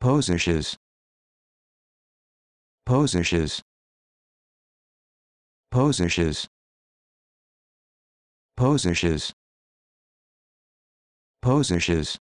Posishes. Posishes. Posishes. Posishes. Posishes.